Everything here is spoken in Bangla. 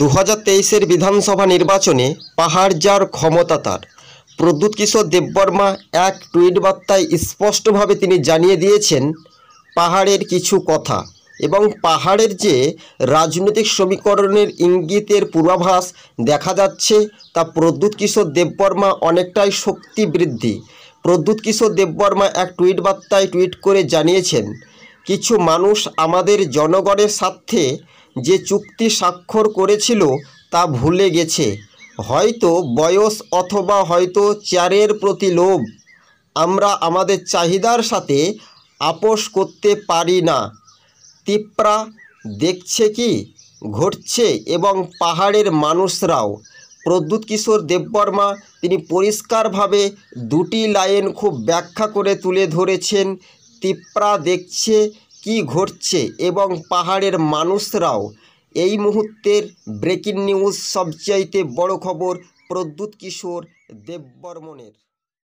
দু হাজার তেইশের বিধানসভা নির্বাচনে পাহাড় যার ক্ষমতা তার প্রদ্যুৎ কিশোর দেববর্মা এক টুইট বার্তায় স্পষ্টভাবে তিনি জানিয়ে দিয়েছেন পাহাড়ের কিছু কথা এবং পাহাড়ের যে রাজনৈতিক সমীকরণের ইঙ্গিতের পূর্বাভাস দেখা যাচ্ছে তা প্রদ্যুৎ কিশোর দেববর্মা অনেকটাই শক্তি বৃদ্ধি প্রদ্যুৎ কিশোর দেববর্মা এক টুইট বার্তায় টুইট করে জানিয়েছেন কিছু মানুষ আমাদের জনগণের স্বার্থে যে চুক্তি স্বাক্ষর করেছিল তা ভুলে গেছে হয়তো বয়স অথবা হয়তো চেয়ারের প্রতি লোভ আমরা আমাদের চাহিদার সাথে আপোষ করতে পারি না তিপ্রা দেখছে কি ঘটছে এবং পাহাড়ের মানুষরাও প্রদ্যুৎ কিশোর দেববর্মা তিনি পরিষ্কারভাবে দুটি লাইন খুব ব্যাখ্যা করে তুলে ধরেছেন তিপ্রা দেখছে কি ঘটছে এবং পাহাড়ের মানুষরাও এই মুহূর্তের ব্রেকিং নিউজ সবচাইতে বড় খবর প্রদ্যুৎ কিশোর দেববর্মনের